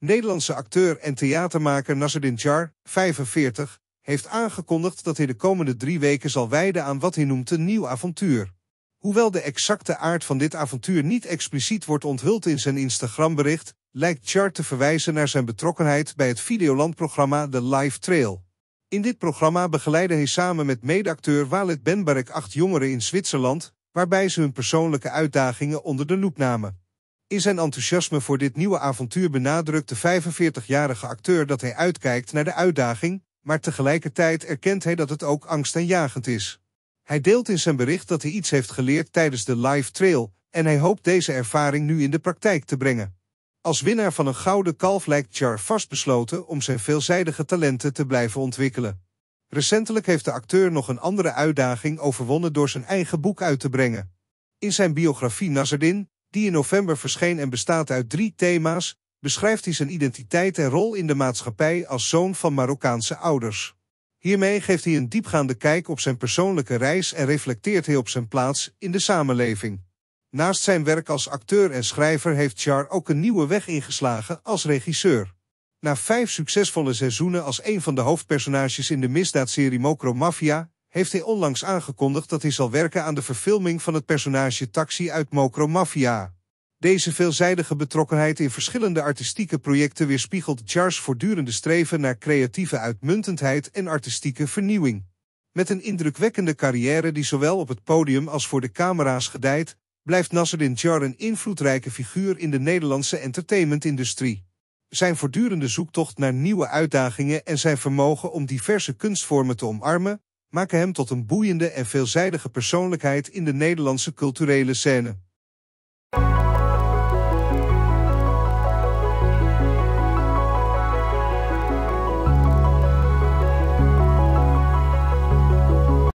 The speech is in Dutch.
Nederlandse acteur en theatermaker Nasreddin Char, 45, heeft aangekondigd dat hij de komende drie weken zal wijden aan wat hij noemt een nieuw avontuur. Hoewel de exacte aard van dit avontuur niet expliciet wordt onthuld in zijn Instagram-bericht, lijkt Char te verwijzen naar zijn betrokkenheid bij het Videoland-programma The Live Trail. In dit programma begeleidde hij samen met medeacteur Walid Benbarek acht jongeren in Zwitserland, waarbij ze hun persoonlijke uitdagingen onder de loep namen. In zijn enthousiasme voor dit nieuwe avontuur benadrukt de 45-jarige acteur dat hij uitkijkt naar de uitdaging, maar tegelijkertijd erkent hij dat het ook angstaanjagend is. Hij deelt in zijn bericht dat hij iets heeft geleerd tijdens de live trail en hij hoopt deze ervaring nu in de praktijk te brengen. Als winnaar van een gouden kalf lijkt Char vastbesloten om zijn veelzijdige talenten te blijven ontwikkelen. Recentelijk heeft de acteur nog een andere uitdaging overwonnen door zijn eigen boek uit te brengen. In zijn biografie Nazardin, die in november verscheen en bestaat uit drie thema's, beschrijft hij zijn identiteit en rol in de maatschappij als zoon van Marokkaanse ouders. Hiermee geeft hij een diepgaande kijk op zijn persoonlijke reis en reflecteert hij op zijn plaats in de samenleving. Naast zijn werk als acteur en schrijver heeft Char ook een nieuwe weg ingeslagen als regisseur. Na vijf succesvolle seizoenen als een van de hoofdpersonages in de misdaadserie Mokro Mafia heeft hij onlangs aangekondigd dat hij zal werken aan de verfilming van het personage Taxi uit Mokro Mafia. Deze veelzijdige betrokkenheid in verschillende artistieke projecten weerspiegelt Jars voortdurende streven naar creatieve uitmuntendheid en artistieke vernieuwing. Met een indrukwekkende carrière die zowel op het podium als voor de camera's gedijt, blijft Nasreddin Char een invloedrijke figuur in de Nederlandse entertainmentindustrie. Zijn voortdurende zoektocht naar nieuwe uitdagingen en zijn vermogen om diverse kunstvormen te omarmen, maken hem tot een boeiende en veelzijdige persoonlijkheid in de Nederlandse culturele scène.